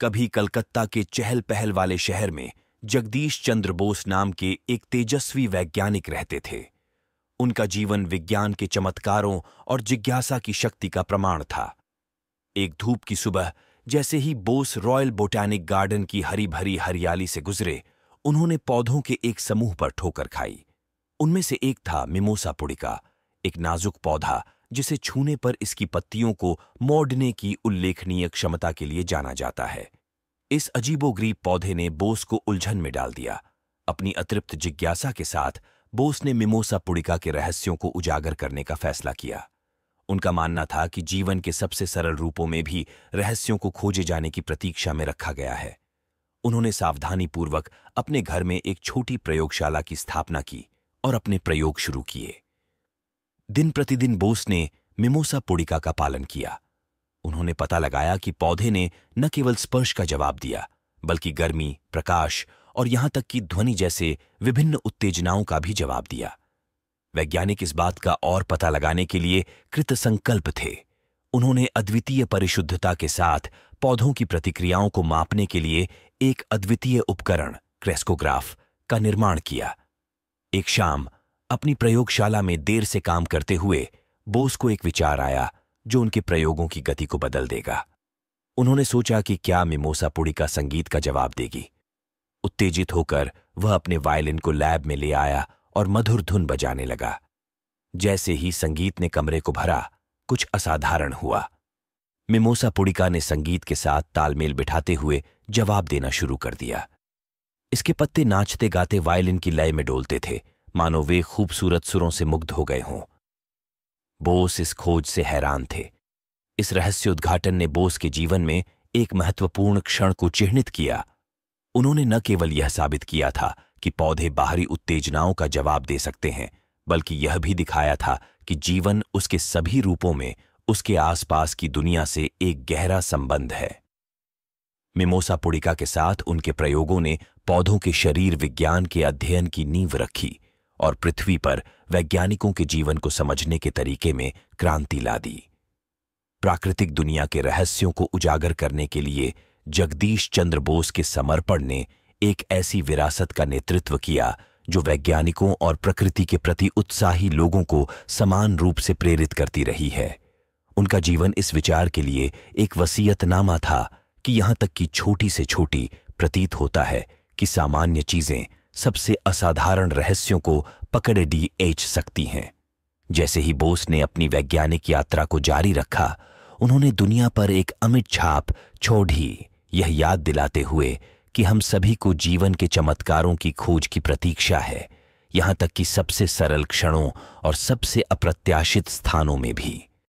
कभी कलकत्ता के चहल पहल वाले शहर में जगदीश चंद्र बोस नाम के एक तेजस्वी वैज्ञानिक रहते थे उनका जीवन विज्ञान के चमत्कारों और जिज्ञासा की शक्ति का प्रमाण था एक धूप की सुबह जैसे ही बोस रॉयल बोटैनिक गार्डन की हरी भरी हरियाली से गुजरे उन्होंने पौधों के एक समूह पर ठोकर खाई उनमें से एक था मिमोसा पुड़िका एक नाजुक पौधा जिसे छूने पर इसकी पत्तियों को मोड़ने की उल्लेखनीय क्षमता के लिए जाना जाता है इस अजीबोगरीब पौधे ने बोस को उलझन में डाल दिया अपनी अतृप्त जिज्ञासा के साथ बोस ने मिमोसा पुड़िका के रहस्यों को उजागर करने का फैसला किया उनका मानना था कि जीवन के सबसे सरल रूपों में भी रहस्यों को खोजे जाने की प्रतीक्षा में रखा गया है उन्होंने सावधानीपूर्वक अपने घर में एक छोटी प्रयोगशाला की स्थापना की और अपने प्रयोग शुरू किए दिन प्रतिदिन बोस ने मिमोसा पुड़िका का पालन किया उन्होंने पता लगाया कि पौधे ने न केवल स्पर्श का जवाब दिया बल्कि गर्मी प्रकाश और यहां तक कि ध्वनि जैसे विभिन्न उत्तेजनाओं का भी जवाब दिया वैज्ञानिक इस बात का और पता लगाने के लिए कृत संकल्प थे उन्होंने अद्वितीय परिशुद्धता के साथ पौधों की प्रतिक्रियाओं को मापने के लिए एक अद्वितीय उपकरण क्रेस्कोग्राफ का निर्माण किया एक शाम अपनी प्रयोगशाला में देर से काम करते हुए बोस को एक विचार आया जो उनके प्रयोगों की गति को बदल देगा उन्होंने सोचा कि क्या मिमोसा पुड़ी का संगीत का जवाब देगी उत्तेजित होकर वह अपने वायलिन को लैब में ले आया और मधुर धुन बजाने लगा जैसे ही संगीत ने कमरे को भरा कुछ असाधारण हुआ मिमोसा पुड़िका ने संगीत के साथ तालमेल बिठाते हुए जवाब देना शुरू कर दिया इसके पत्ते नाचते गाते वायलिन की लय में डोलते थे मानो वे खूबसूरत सुरों से मुग्ध हो गए हों बोस इस खोज से हैरान थे इस रहस्य उद्घाटन ने बोस के जीवन में एक महत्वपूर्ण क्षण को चिह्नित किया उन्होंने न केवल यह साबित किया था कि पौधे बाहरी उत्तेजनाओं का जवाब दे सकते हैं बल्कि यह भी दिखाया था कि जीवन उसके सभी रूपों में उसके आसपास की दुनिया से एक गहरा संबंध है मिमोसा पुड़िका के साथ उनके प्रयोगों ने पौधों के शरीर विज्ञान के अध्ययन की नींव रखी और पृथ्वी पर वैज्ञानिकों के जीवन को समझने के तरीके में क्रांति ला दी प्राकृतिक दुनिया के रहस्यों को उजागर करने के लिए जगदीश चंद्र बोस के समर्पण ने एक ऐसी विरासत का नेतृत्व किया जो वैज्ञानिकों और प्रकृति के प्रति उत्साही लोगों को समान रूप से प्रेरित करती रही है उनका जीवन इस विचार के लिए एक वसीयतनामा था कि यहां तक कि छोटी से छोटी प्रतीत होता है कि सामान्य चीजें सबसे असाधारण रहस्यों को पकड़े डी एच सकती हैं जैसे ही बोस ने अपनी वैज्ञानिक यात्रा को जारी रखा उन्होंने दुनिया पर एक अमिट छाप छोड़ ही यह याद दिलाते हुए कि हम सभी को जीवन के चमत्कारों की खोज की प्रतीक्षा है यहां तक कि सबसे सरल क्षणों और सबसे अप्रत्याशित स्थानों में भी